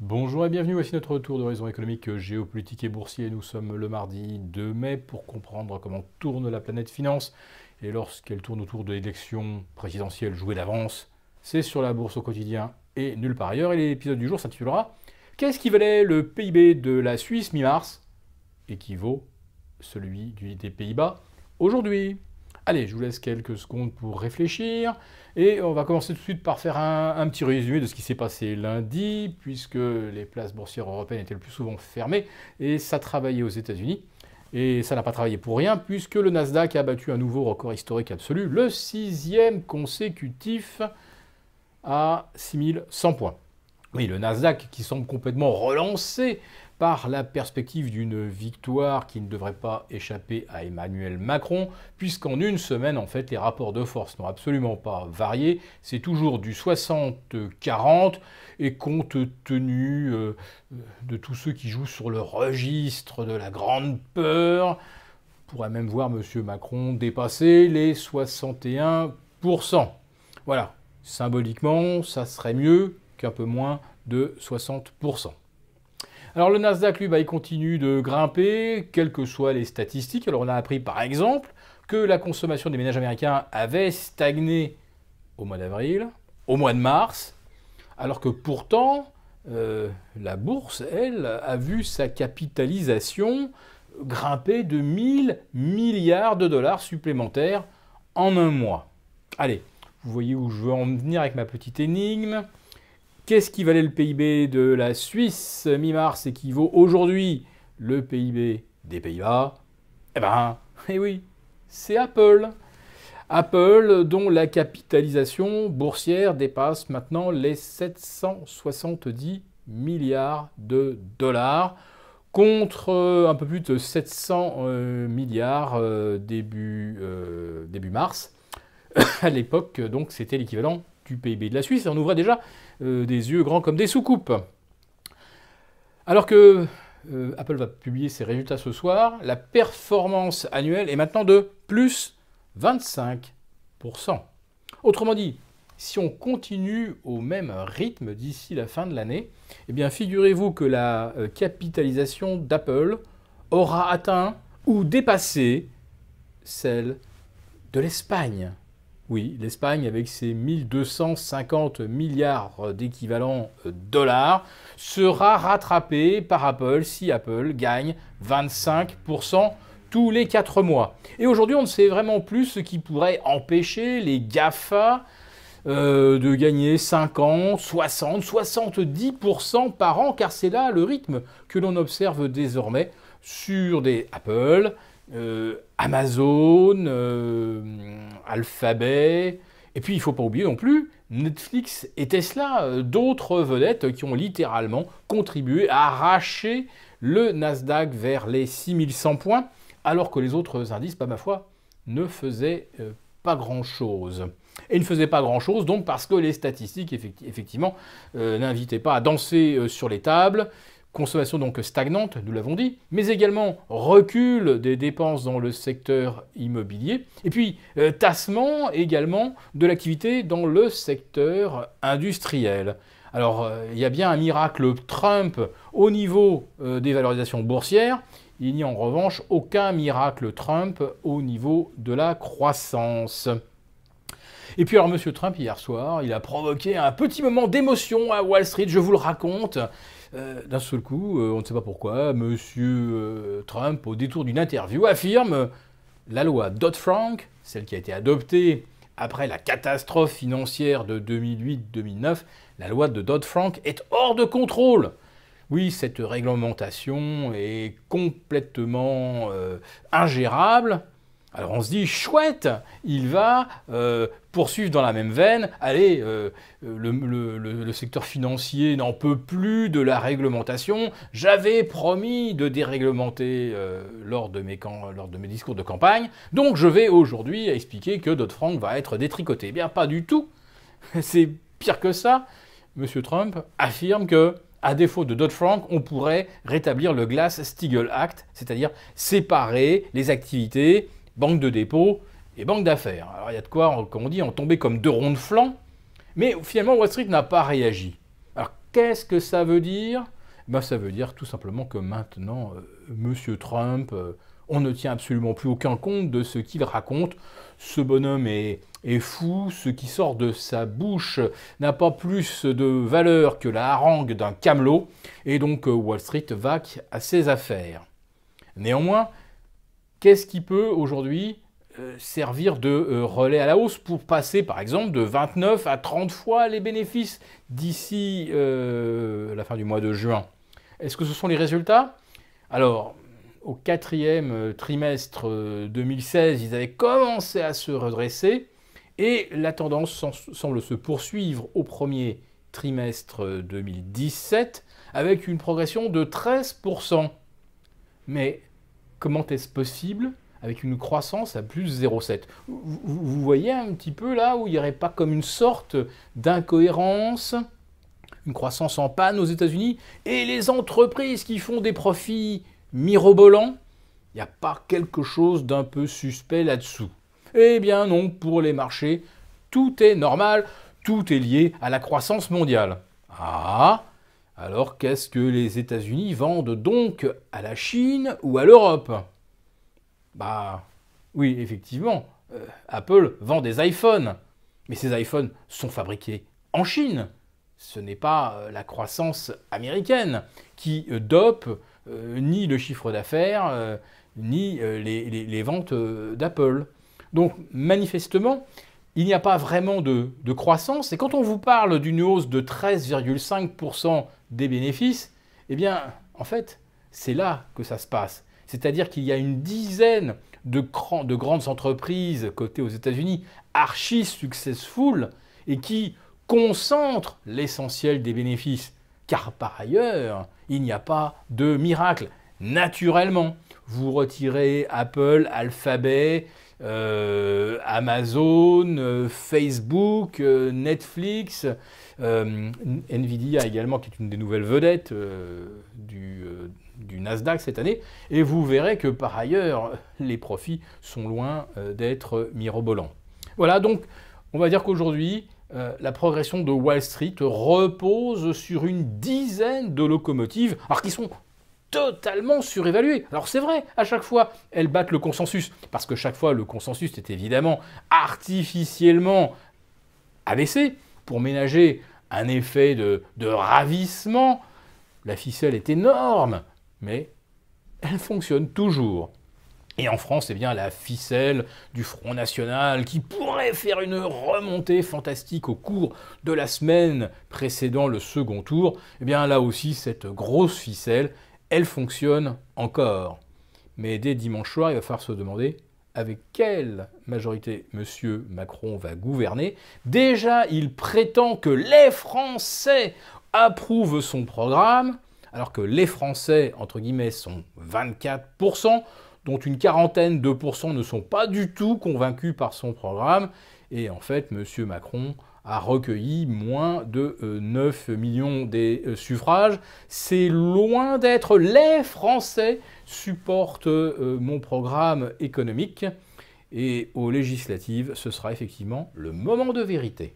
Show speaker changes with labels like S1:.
S1: Bonjour et bienvenue, voici notre retour d'horizon économique, euh, géopolitique et boursier. Nous sommes le mardi 2 mai pour comprendre comment tourne la planète finance. Et lorsqu'elle tourne autour de l'élection présidentielle jouée d'avance, c'est sur la bourse au quotidien et nulle part ailleurs. Et l'épisode du jour s'intitulera Qu'est-ce qui valait le PIB de la Suisse mi-mars et qui vaut celui des Pays-Bas aujourd'hui Allez, je vous laisse quelques secondes pour réfléchir. Et on va commencer tout de suite par faire un, petit résumé de ce qui s'est passé lundi, puisque les places boursières européennes étaient le plus souvent fermées, et ça travaillait aux États-Unis. Et ça n'a pas travaillé pour rien, puisque le Nasdaq a battu un nouveau record historique absolu, le sixième consécutif à 6100 points. Oui, le Nasdaq qui semble complètement relancé par la perspective d'une victoire qui ne devrait pas échapper à Emmanuel Macron, puisqu'en une semaine, en fait, les rapports de force n'ont absolument pas varié. C'est toujours du 60-40, et compte tenu euh, de tous ceux qui jouent sur le registre de la grande peur, on pourrait même voir M. Macron dépasser les 61%. Voilà, symboliquement, ça serait mieux qu'un peu moins de 60%. Alors le Nasdaq, lui, bah, il continue de grimper, quelles que soient les statistiques. Alors on a appris par exemple que la consommation des ménages américains avait stagné au mois d'avril, au mois de mars, alors que pourtant euh, la bourse, elle, a vu sa capitalisation grimper de 1000 milliards de dollars supplémentaires en un mois. Allez, vous voyez où je veux en venir avec ma petite énigme. Qu'est-ce qui valait le PIB de la Suisse mi-mars et qui vaut aujourd'hui le PIB des Pays-Bas Eh ben, eh oui, c'est Apple. Apple dont la capitalisation boursière dépasse maintenant les 770 milliards de dollars contre euh, un peu plus de 700 euh, milliards euh, début, début mars. à l'époque, donc, c'était l'équivalent du PIB de la Suisse, et on ouvrait déjà euh, des yeux grands comme des soucoupes. Alors que euh, Apple va publier ses résultats ce soir, la performance annuelle est maintenant de plus 25%. Autrement dit, si on continue au même rythme d'ici la fin de l'année, eh bien figurez-vous que la euh, capitalisation d'Apple aura atteint ou dépassé celle de l'Espagne. Oui, l'Espagne, avec ses 1250 milliards d'équivalents euh, dollars, sera rattrapée par Apple si Apple gagne 25% tous les 4 mois. Et aujourd'hui, on ne sait vraiment plus ce qui pourrait empêcher les GAFA euh, de gagner 50, 60, 70% par an, car c'est là le rythme que l'on observe désormais sur des Apple, euh, Amazon, euh, Alphabet, et puis il ne faut pas oublier non plus Netflix et Tesla, euh, d'autres vedettes qui ont littéralement contribué à arracher le Nasdaq vers les 6100 points, alors que les autres indices, pas bah, ma foi, ne faisaient pas grand-chose. Et ne faisaient pas grand-chose, donc parce que les statistiques, effectivement, n'invitaient pas à danser sur les tables, consommation donc stagnante, nous l'avons dit, mais également recul des dépenses dans le secteur immobilier, et puis euh, tassement également de l'activité dans le secteur industriel. Alors euh, il y a bien un miracle Trump au niveau euh, des valorisations boursières, il n'y a en revanche aucun miracle Trump au niveau de la croissance. Et puis alors Monsieur Trump hier soir, il a provoqué un petit moment d'émotion à Wall Street, je vous le raconte. Euh, d'un seul coup, euh, on ne sait pas pourquoi, M. Euh, Trump, au détour d'une interview, affirme la loi Dodd-Frank, celle qui a été adoptée après la catastrophe financière de 2008-2009, la loi de Dodd-Frank est hors de contrôle. Oui, cette réglementation est complètement ingérable alors on se dit, chouette, il va euh, poursuivre dans la même veine, allez, euh, le, secteur financier n'en peut plus de la réglementation, j'avais promis de déréglementer euh, lors, de mes lors de mes discours de campagne, donc je vais aujourd'hui expliquer que Dodd-Frank va être détricoté. Eh bien pas du tout, c'est pire que ça, Monsieur Trump affirme que à défaut de Dodd-Frank, on pourrait rétablir le Glass-Steagall Act, c'est-à-dire séparer les activités banque de dépôt et banque d'affaires. Alors il y a de quoi, comme on dit, en tomber comme deux ronds de flanc, mais finalement Wall Street n'a pas réagi. Alors qu'est-ce que ça veut dire eh ben, Ça veut dire tout simplement que maintenant, euh, Monsieur Trump, euh, on ne tient absolument plus aucun compte de ce qu'il raconte. Ce bonhomme est, est fou, ce qui sort de sa bouche n'a pas plus de valeur que la harangue d'un camelot, et donc euh, Wall Street va à ses affaires. Néanmoins, qu'est-ce qui peut aujourd'hui euh, servir de euh, relais à la hausse pour passer par exemple de 29 à 30 fois les bénéfices d'ici euh, la fin du mois de juin. Est-ce que ce sont les résultats Alors, au quatrième trimestre 2016, ils avaient commencé à se redresser et la tendance semble se poursuivre au premier trimestre 2017 avec une progression de 13%. Mais comment est-ce possible avec une croissance à plus 0,7 vous, voyez un petit peu là où il n'y aurait pas comme une sorte d'incohérence une croissance en panne aux États-Unis et les entreprises qui font des profits mirobolants, il n'y a pas quelque chose d'un peu suspect là-dessous. Eh bien non, pour les marchés, tout est normal, tout est lié à la croissance mondiale. Ah, alors qu'est-ce que les États-Unis vendent donc à la Chine ou à l'Europe Bah oui, effectivement, euh, Apple vend des iPhones. Mais ces iPhones sont fabriqués en Chine. Ce n'est pas euh, la croissance américaine qui euh, dope ni le chiffre d'affaires, ni les, ventes d'Apple. Donc manifestement, il n'y a pas vraiment de, croissance. Et quand on vous parle d'une hausse de 13,5% des bénéfices, eh bien, en fait, c'est là que ça se passe. C'est-à-dire qu'il y a une dizaine de, grandes, de grandes entreprises cotées aux États-Unis, archi successful, et qui concentrent l'essentiel des bénéfices. Car par ailleurs, il n'y a pas de miracle. Naturellement, vous retirez Apple, Alphabet, euh, Amazon, euh, Facebook, euh, Netflix, Nvidia également, qui est une des nouvelles vedettes du, Nasdaq cette année. Et vous verrez que par ailleurs, les profits sont loin d'être mirobolants. Voilà, donc on va dire qu'aujourd'hui, la progression de Wall Street repose sur une dizaine de locomotives, alors qui sont totalement surévaluées. Alors c'est vrai, à chaque fois, elles battent le consensus, parce que chaque fois, le consensus est évidemment artificiellement abaissé pour ménager un effet de, ravissement. La ficelle est énorme, mais elle fonctionne toujours. Et en France, eh bien la ficelle du Front National qui pourrait faire une remontée fantastique au cours de la semaine précédant le second tour. eh bien là aussi, cette grosse ficelle elle fonctionne encore. Mais dès dimanche soir, il va falloir se demander avec quelle majorité M. Macron va gouverner. Déjà, il prétend que les Français approuvent son programme, alors que les Français, entre guillemets, sont 24%, dont une quarantaine de pourcents ne sont pas du tout convaincus par son programme. Et en fait, M. Macron a recueilli moins de 9 euh, millions des euh, suffrages. C'est loin d'être les Français supportent euh, mon programme économique. Et aux législatives, ce sera effectivement le moment de vérité.